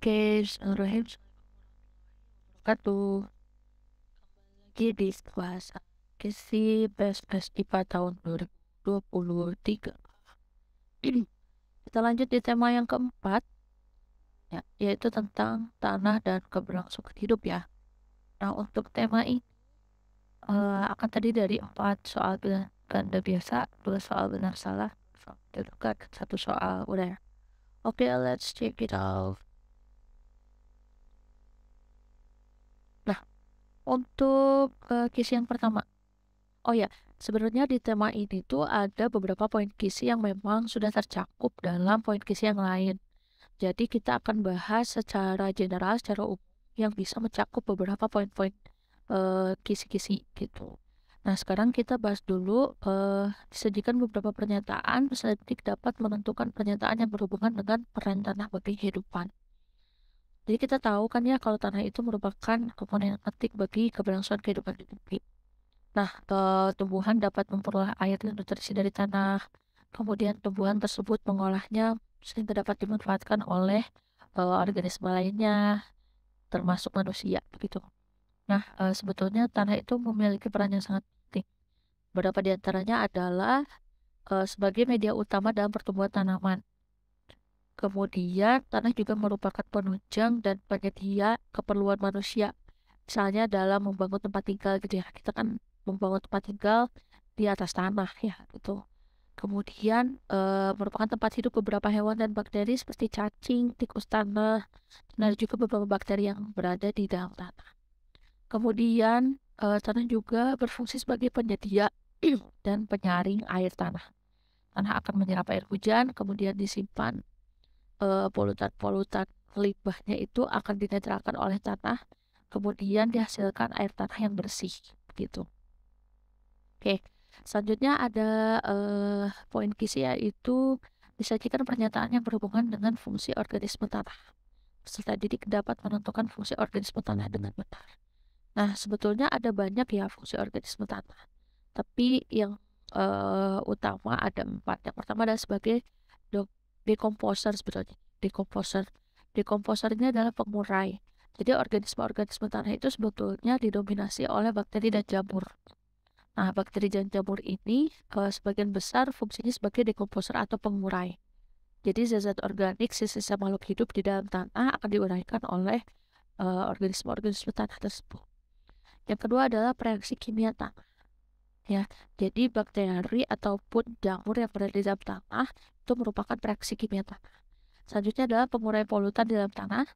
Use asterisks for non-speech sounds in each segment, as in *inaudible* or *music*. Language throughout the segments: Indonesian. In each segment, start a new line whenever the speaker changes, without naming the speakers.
Oke, Bismillahirrahmanirrahim. Wabarakatuh. Kembali lagi di kelas Kesi best IPA tahun 2023. *clears throat* Kita lanjut di tema yang keempat, ya, yaitu tentang tanah dan keberlangsungan hidup ya. Nah, untuk tema ini uh, akan tadi dari empat soal pilihan ganda biasa, dua soal benar salah, satu soal udah. Oke, okay, let's check it out. untuk uh, eh, kisi yang pertama. Oh ya, sebenarnya di tema ini tuh ada beberapa poin kisi yang memang sudah tercakup dalam poin kisi yang lain. Jadi kita akan bahas secara general, secara umum yang bisa mencakup beberapa poin-poin kisi eh, kisi-kisi gitu. Nah, sekarang kita bahas dulu eh, disajikan beberapa pernyataan peserta dapat menentukan pernyataan yang berhubungan dengan perencanaan tanah bagi kehidupan. Jadi kita tahu kan ya kalau tanah itu merupakan komponen yang penting bagi keberlangsungan kehidupan di bumi. Nah, eh, tumbuhan dapat memperoleh air dan nutrisi dari tanah. Kemudian tumbuhan tersebut mengolahnya sehingga dapat dimanfaatkan oleh uh, organisme lainnya, termasuk manusia begitu. Nah, uh, sebetulnya tanah itu memiliki peran yang sangat penting. Beberapa di antaranya adalah uh, sebagai media utama dalam pertumbuhan tanaman. Kemudian, tanah juga merupakan penunjang dan penyedia keperluan manusia. Misalnya dalam membangun tempat tinggal gitu ya. Kita kan membangun tempat tinggal di atas tanah ya itu. Kemudian e, merupakan tempat hidup beberapa hewan dan bakteri seperti cacing, tikus tanah, dan ada juga beberapa bakteri yang berada di dalam tanah. Kemudian e, tanah juga berfungsi sebagai penyedia *clears throat* dan penyaring air tanah. Tanah akan menyerap air hujan, kemudian disimpan Eh, polutan-polutan uh, limbahnya itu akan dinetralkan oleh tanah kemudian dihasilkan air tanah yang bersih gitu oke selanjutnya ada uh, poin kisi yaitu disajikan pernyataan yang berhubungan dengan fungsi organisme tanah peserta didik dapat menentukan fungsi organisme tanah dengan benar nah sebetulnya ada banyak ya fungsi organisme tanah tapi yang uh, utama ada empat yang pertama adalah sebagai dok dekomposer sebetulnya dekomposer dekomposernya adalah pengurai jadi organisme-organisme tanah itu sebetulnya didominasi oleh bakteri dan jamur nah bakteri dan jamur ini uh, sebagian besar fungsinya sebagai dekomposer atau pengurai jadi zat-zat organik sisa-sisa makhluk hidup di dalam tanah akan diuraikan oleh eh, organisme-organisme uh, tanah tersebut. Yang kedua adalah reaksi kimia tanah. Ya, jadi bakteri ataupun jamur yang berada di dalam tanah itu merupakan reaksi kimia tanah. Selanjutnya adalah pengurai polutan di dalam tanah.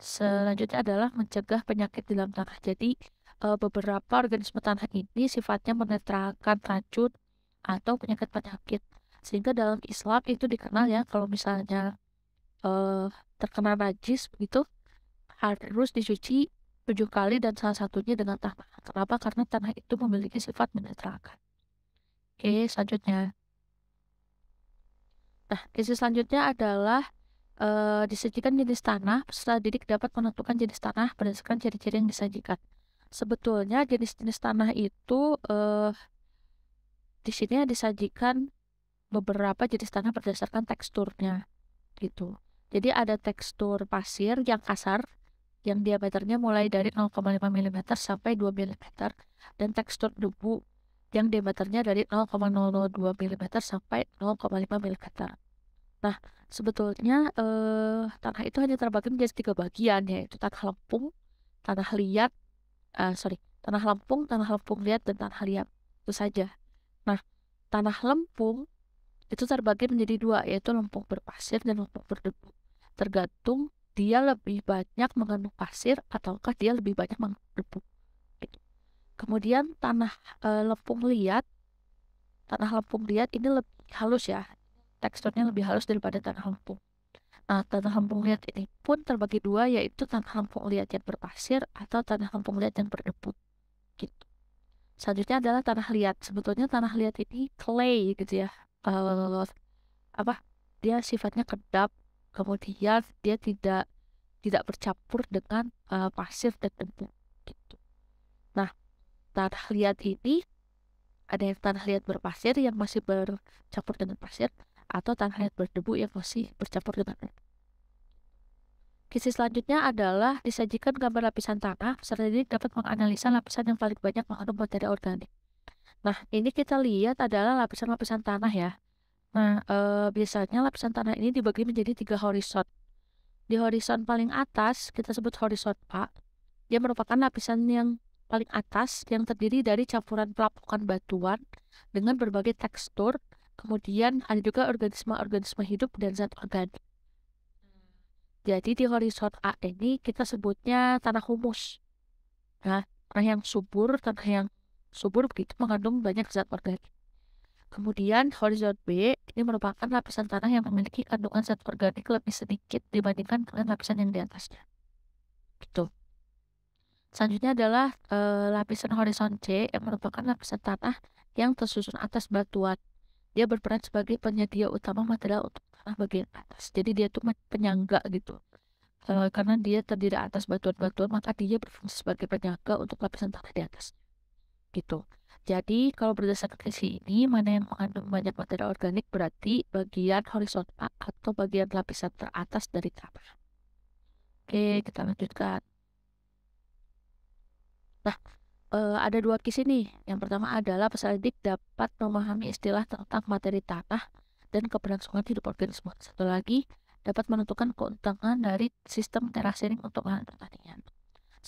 Selanjutnya adalah mencegah penyakit di dalam tanah. Jadi eh, beberapa organisme tanah ini sifatnya menetralkan racun atau penyakit-penyakit. Sehingga dalam Islam itu dikenal ya kalau misalnya eh, terkena najis begitu harus dicuci tujuh kali dan salah satunya dengan tanah. Kenapa? Karena tanah itu memiliki sifat menetralkan. Oke, selanjutnya. Nah, isi selanjutnya adalah e, disajikan jenis tanah. Peserta didik dapat menentukan jenis tanah berdasarkan ciri-ciri yang disajikan. Sebetulnya jenis-jenis tanah itu e, di sini ya disajikan beberapa jenis tanah berdasarkan teksturnya gitu. Jadi ada tekstur pasir yang kasar yang diameternya mulai hmm. dari 0,5 mm sampai 2 mm dan tekstur debu yang diameternya dari 0,002 mm sampai 0,5 mm. Nah, sebetulnya eh, tanah itu hanya terbagi menjadi tiga bagian, yaitu tanah lempung, tanah liat, eh, sorry, tanah lempung, tanah lempung liat, dan tanah liat. Itu saja. Nah, tanah lempung itu terbagi menjadi dua, yaitu lempung berpasir dan lempung berdebu. Tergantung dia lebih banyak mengandung pasir ataukah dia lebih banyak mengandung debu. Kemudian tanah e, lempung liat, tanah lempung liat ini lebih halus ya, teksturnya lebih halus daripada tanah lempung. Nah, tanah lempung liat ini pun terbagi dua yaitu tanah lempung liat yang berpasir atau tanah lempung liat yang berdebu. Gitu. Selanjutnya adalah tanah liat. Sebetulnya tanah liat ini clay gitu ya. E, apa? Dia sifatnya kedap kemudian dia tidak tidak bercampur dengan uh, pasir dan debu gitu. Nah, tanah liat ini ada yang tanah liat berpasir yang masih bercampur dengan pasir atau tanah liat berdebu yang masih bercampur dengan debu. Kisi selanjutnya adalah disajikan gambar lapisan tanah, serta ini dapat menganalisa lapisan yang paling banyak mengandung materi organik. Nah, ini kita lihat adalah lapisan-lapisan tanah ya. Nah, eh, biasanya lapisan tanah ini dibagi menjadi tiga horizon. Di horizon paling atas, kita sebut horizon A, dia merupakan lapisan yang paling atas yang terdiri dari campuran pelapukan batuan dengan berbagai tekstur, kemudian ada juga organisme-organisme hidup dan zat organik. Jadi di horizon A ini kita sebutnya tanah humus. Nah, tanah yang subur, tanah yang subur begitu mengandung banyak zat organik. Kemudian horizon B ini merupakan lapisan tanah yang memiliki kandungan zat organik lebih sedikit dibandingkan dengan lapisan yang di atasnya. Gitu. Selanjutnya adalah e, lapisan horizon C yang merupakan lapisan tanah yang tersusun atas batuan. Dia berperan sebagai penyedia utama material untuk tanah bagian atas. Jadi dia tuh penyangga gitu. E, karena dia terdiri atas batuan-batuan, maka dia berfungsi sebagai penyangga untuk lapisan tanah di atas. Gitu. Jadi, kalau berdasarkan kisi ini, mana yang mengandung banyak material organik berarti bagian horizontal atau bagian lapisan teratas dari tanah. Oke, kita lanjutkan. Nah, e, ada dua kisi nih. Yang pertama adalah peserta dapat memahami istilah tentang materi tanah dan keberlangsungan hidup organisme. Satu lagi, dapat menentukan keuntungan dari sistem terasering untuk lahan pertanian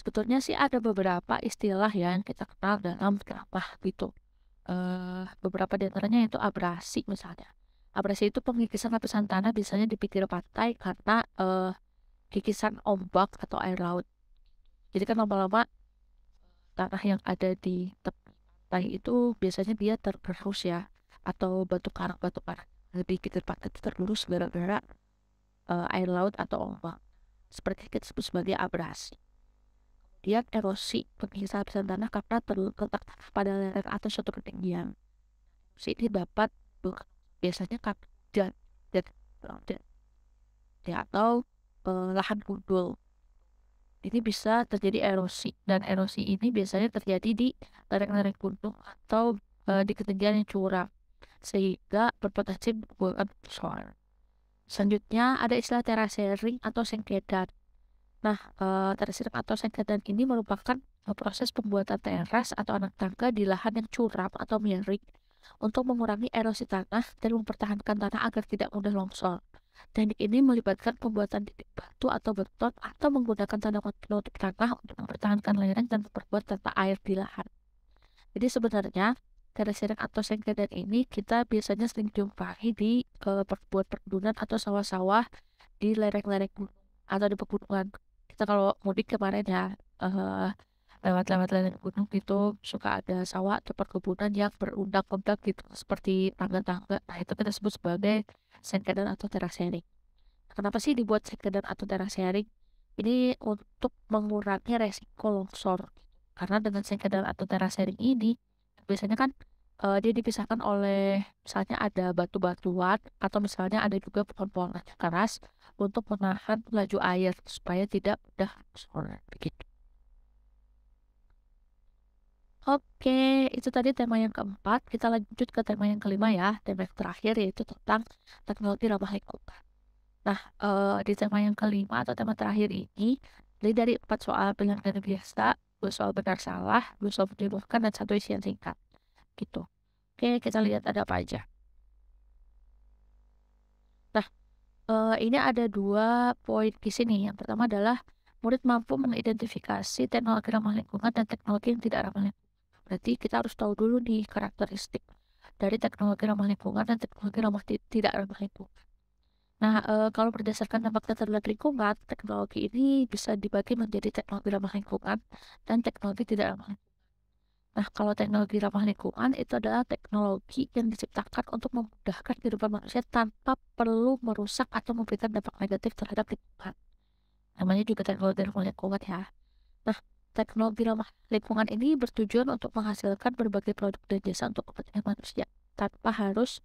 sebetulnya sih ada beberapa istilah ya yang kita kenal dalam kenapa gitu. Uh, beberapa di antaranya itu abrasi misalnya. Abrasi itu pengikisan lapisan tanah biasanya di pinggir pantai karena uh, eh, kikisan ombak atau air laut. Jadi kan lama-lama eh, tanah yang ada di tepi pantai itu biasanya dia tergerus ya atau batu karang-batu karang lebih kita pantai itu tergerus gara-gara uh, air laut atau ombak. Seperti kita sebut sebagai abrasi kemudian erosi penghisapan tanah karena terletak pada lereng atau suatu ketinggian. Erosi ini dapat biasanya dan dan dan ya, atau eh, lahan gundul. Ini bisa terjadi erosi dan erosi ini biasanya terjadi di lereng-lereng gunung atau eh, di ketinggian yang curam sehingga berpotensi menimbulkan soal. Selanjutnya ada istilah terasering atau sengkedan Nah, e, tersirat atau sengketan ini merupakan proses pembuatan teras atau anak tangga di lahan yang curam atau miring untuk mengurangi erosi tanah dan mempertahankan tanah agar tidak mudah longsor. Teknik ini melibatkan pembuatan titik batu atau beton atau menggunakan tanah penutup tanah untuk mempertahankan lereng dan memperkuat tata air di lahan. Jadi sebenarnya dari atau sengketan ini kita biasanya sering jumpai di uh, perkebunan atau sawah-sawah di lereng-lereng atau di pegunungan kita kalau mudik kemarin ya uh, lewat-lewat lereng gunung gitu suka ada sawah atau perkebunan yang berundak-undak gitu seperti tangga-tangga nah itu kita sebut sebagai sengkedan atau terasering kenapa sih dibuat sengkedan atau terasering ini untuk mengurangi resiko longsor karena dengan sengkedan atau terasering ini biasanya kan uh, dia dipisahkan oleh misalnya ada batu-batuan atau misalnya ada juga pohon-pohon keras untuk menahan laju air supaya tidak mudah sore begitu. Oke, itu tadi tema yang keempat. Kita lanjut ke tema yang kelima ya, tema yang terakhir yaitu tentang teknologi ramah lingkungan. Nah, uh, di tema yang kelima atau tema terakhir ini, jadi dari empat soal pilihan biasa, dua soal benar salah, dua soal menyebutkan, dan satu isian singkat. Gitu. Oke, kita lihat ada apa aja. Nah, uh, ini ada dua poin di sini. Yang pertama adalah murid mampu mengidentifikasi teknologi ramah lingkungan dan teknologi yang tidak ramah lingkungan. Berarti kita harus tahu dulu nih karakteristik dari teknologi ramah lingkungan dan teknologi ramah tidak ramah lingkungan. Nah, e, kalau berdasarkan dampak terhadap lingkungan, teknologi ini bisa dibagi menjadi teknologi ramah lingkungan dan teknologi tidak ramah lingkungan. Nah, kalau teknologi ramah lingkungan itu adalah teknologi yang diciptakan untuk memudahkan kehidupan manusia tanpa perlu merusak atau memberikan dampak negatif terhadap lingkungan. Namanya juga teknologi ramah lingkungan ya. Nah, teknologi ramah lingkungan ini bertujuan untuk menghasilkan berbagai produk dan jasa untuk kepentingan manusia tanpa harus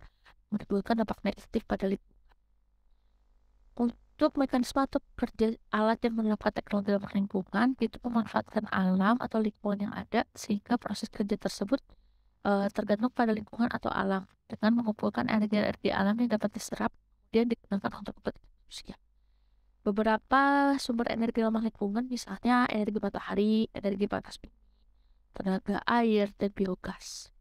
menimbulkan dampak negatif pada lingkungan untuk mekanisme atau kerja alat yang menggunakan teknologi dalam lingkungan itu memanfaatkan alam atau lingkungan yang ada sehingga proses kerja tersebut e, tergantung pada lingkungan atau alam dengan mengumpulkan energi-energi alam yang dapat diserap kemudian digunakan untuk kepentingan manusia. Beberapa sumber energi dalam lingkungan misalnya energi matahari, energi panas bumi, tenaga air, dan biogas.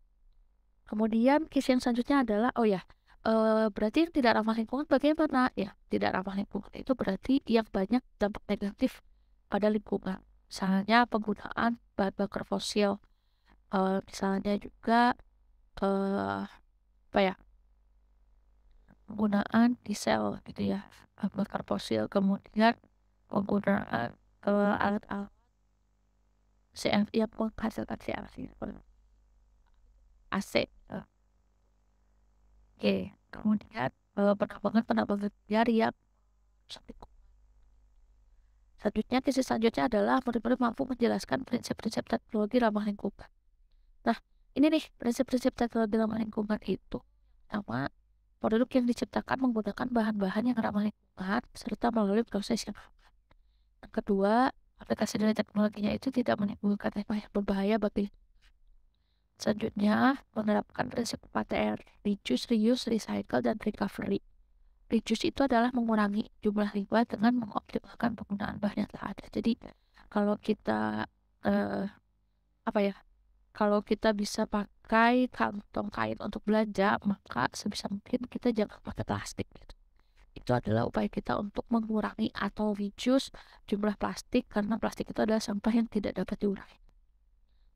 Kemudian kisian yang selanjutnya adalah, oh ya, eee, berarti yang tidak ramah lingkungan bagaimana? Ya, tidak ramah lingkungan itu berarti yang banyak dampak negatif pada lingkungan. Misalnya penggunaan bahan bakar fosil, eee, misalnya juga, eee, apa ya, penggunaan diesel gitu ya, bahan bakar fosil, kemudian penggunaan, eee, alat-alat CF yang menghasilkan CFC, AC. Oke, kemudian, eee, eh, penambangan-penambangan liar yang satu. Selanjutnya, tesis selanjutnya adalah murid-murid mampu menjelaskan prinsip-prinsip teknologi ramah lingkungan. Nah, ini nih prinsip-prinsip teknologi ramah lingkungan itu, pertama, produk yang diciptakan menggunakan bahan-bahan yang ramah lingkungan serta melalui proses yang aman. kedua, aplikasi dari teknologinya itu tidak menimbulkan efek yang berbahaya bagi Selanjutnya, menerapkan prinsip 4R, reduce, reuse, recycle, dan recovery. Reduce itu adalah mengurangi jumlah limbah dengan mengoptimalkan penggunaan bahan yang telah ada. Jadi, kalau kita uh, apa ya? Kalau kita bisa pakai kantong kain untuk belanja, maka sebisa mungkin kita jangan pakai plastik. Gitu. Itu adalah upaya kita untuk mengurangi atau reduce jumlah plastik karena plastik itu adalah sampah yang tidak dapat diurai.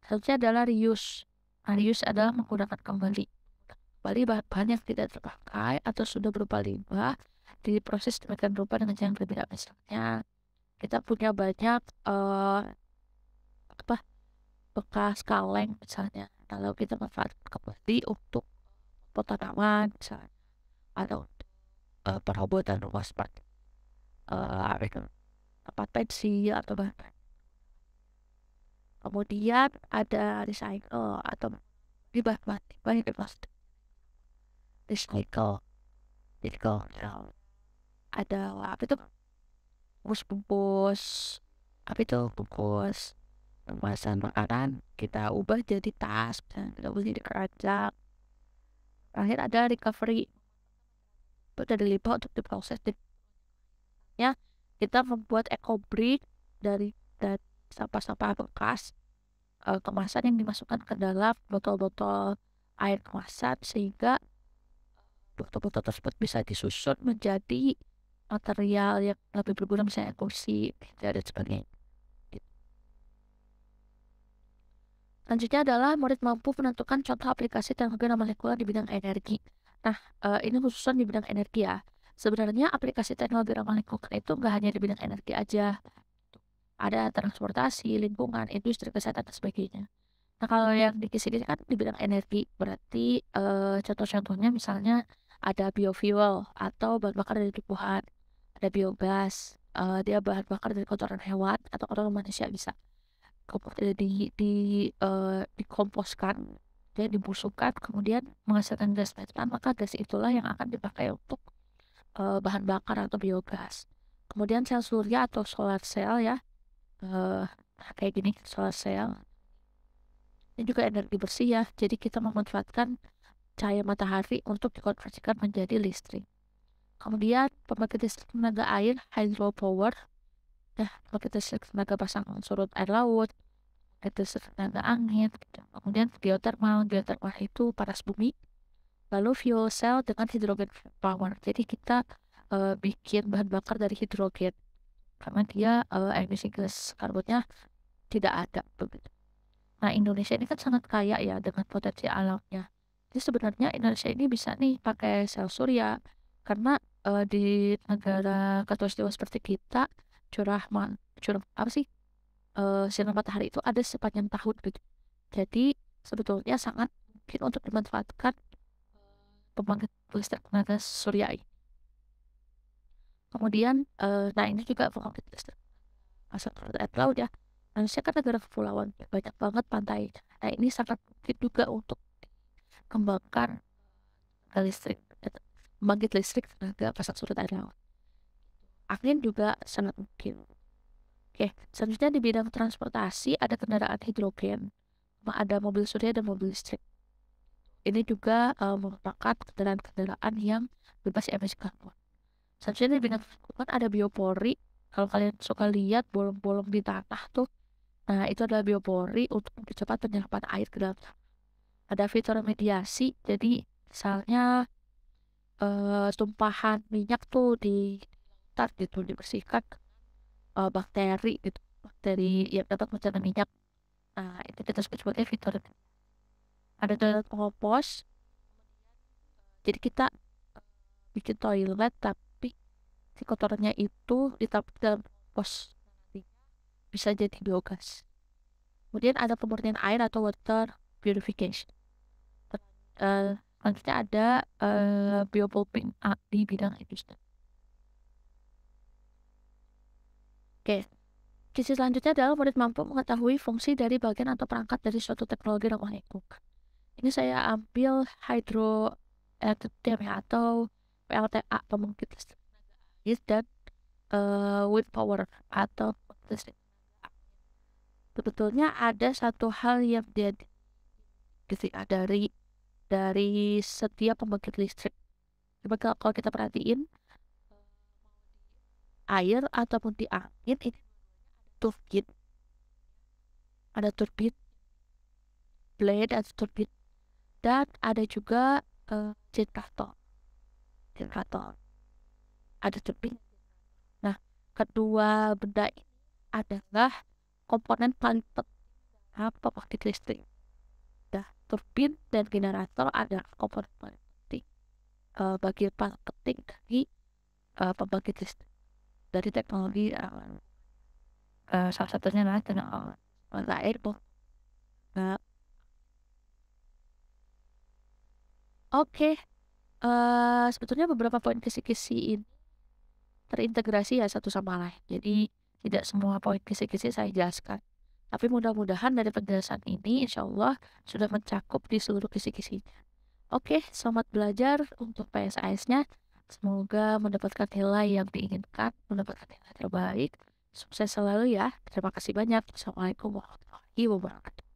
Selanjutnya adalah reuse Arius adalah menggunakan kembali. Kembali bahan-bahan yang tidak terpakai atau sudah berupa limbah diproses demikian rupa dengan cara yang berbeda. Misalnya kita punya banyak uh, apa bekas kaleng misalnya, kalau kita manfaatkan kembali untuk pot tanaman misalnya atau uh, eh, perabotan rumah seperti uh, apa pensil atau bahan kemudian ada recycle atau limbah plastik banyak plastik recycle recycle ada apa itu bungkus bungkus apa itu bungkus kemasan makanan kita ubah jadi tas dan kita ubah jadi keranjang terakhir ada recovery itu dari limbah untuk diproses ya kita membuat eco brick dari dan sampah-sampah bekas uh, kemasan yang dimasukkan ke dalam botol-botol air kemasan sehingga eh, botol-botol tersebut bisa disusun menjadi material yang lebih berguna misalnya kursi dan sebagainya Selanjutnya adalah murid mampu menentukan contoh aplikasi teknologi molekuler di bidang energi. Nah, eh, ini khususnya di bidang energi ya. Sebenarnya aplikasi teknologi ramah lingkungan itu nggak hanya di bidang energi aja, ada transportasi, lingkungan, industri, kesehatan, dan sebagainya. Nah, kalau hmm. yang di sini kan di bidang energi, berarti eh, contoh-contohnya misalnya ada biofuel atau bahan bakar dari tumbuhan, ada biogas, eh, dia bahan bakar dari kotoran hewan atau kotoran manusia bisa eh, di di eh, dikomposkan dia dibusukkan kemudian menghasilkan gas metan maka gas itulah yang akan dipakai untuk eh, bahan bakar atau biogas kemudian sel surya atau solar cell ya uh, kayak gini solar cell ini juga energi bersih ya jadi kita memanfaatkan cahaya matahari untuk dikonversikan menjadi listrik kemudian pembangkit listrik tenaga air hydropower power ya pembangkit listrik tenaga pasang surut air laut itu tenaga angin kemudian geothermal geothermal itu panas bumi lalu fuel cell dengan hidrogen power jadi kita uh, bikin bahan bakar dari hidrogen karena dia uh, emisi gas karbonnya tidak ada begitu. Nah Indonesia ini kan sangat kaya ya dengan potensi alamnya. Jadi sebenarnya Indonesia ini bisa nih pakai sel surya karena uh, di negara katulistiwa seperti kita curah man, curah apa sih uh, sinar matahari itu ada sepanjang tahun begitu. Jadi sebetulnya sangat mungkin untuk dimanfaatkan eh, pembangkit listrik tenaga surya ini kemudian uh, nah ini juga komoditas asal air laut ya Indonesia kan negara kepulauan banyak banget pantai nah ini sangat mungkin juga untuk kembangkan listrik bangkit listrik tenaga pasang surut air laut angin juga sangat mungkin oke selanjutnya di bidang transportasi ada kendaraan hidrogen ada mobil surya dan mobil listrik ini juga uh, merupakan kendaraan-kendaraan yang bebas emisi karbon seharusnya di bintang kan ada biopori kalau kalian suka lihat bolong-bolong di tanah tuh nah itu adalah biopori untuk mempercepat penyerapan air ke dalam ada fitur mediasi jadi misalnya uh, tumpahan minyak tuh di tar gitu dibersihkan uh, bakteri gitu bakteri yang dapat mencerna minyak nah itu kita sebut sebagai fitur ada toilet kompos jadi kita eh, bikin toilet tapi si kotorannya itu ditaruh dalam pos bisa jadi biogas kemudian ada pemurnian air atau water purification eh, selanjutnya uh, ada uh, biopulping uh, di bidang industri oke kisi selanjutnya adalah murid mampu mengetahui fungsi dari bagian atau perangkat dari suatu teknologi ramah lingkungan ini saya ambil hydro eh, atau PLTA pembangkit listrik is that uh, with power atau sebetulnya ada satu hal yang dia ah, dari dari setiap pembangkit listrik coba kalau kita perhatiin air ataupun di angin ini turbin ada turbin blade atau turbin dan ada juga uh, generator generator ada tebing. Nah, kedua benda ini adalah komponen paling penting apa pembangkit listrik. Nah, turbin dan generator adalah komponen paling penting uh, bagian paling penting dari uh, pembangkit listrik dari teknologi uh, uh, salah satunya adalah teknologi air Nah, Oke, okay. uh, sebetulnya beberapa poin kisi-kisi ini terintegrasi ya satu sama lain. Jadi tidak semua poin kisi-kisi saya jelaskan. Tapi mudah-mudahan dari penjelasan ini insya Allah sudah mencakup di seluruh kisi-kisinya. Oke, selamat belajar untuk psis nya Semoga mendapatkan nilai yang diinginkan, mendapatkan nilai terbaik. Sukses selalu ya. Terima kasih banyak. Assalamualaikum warahmatullahi wabarakatuh.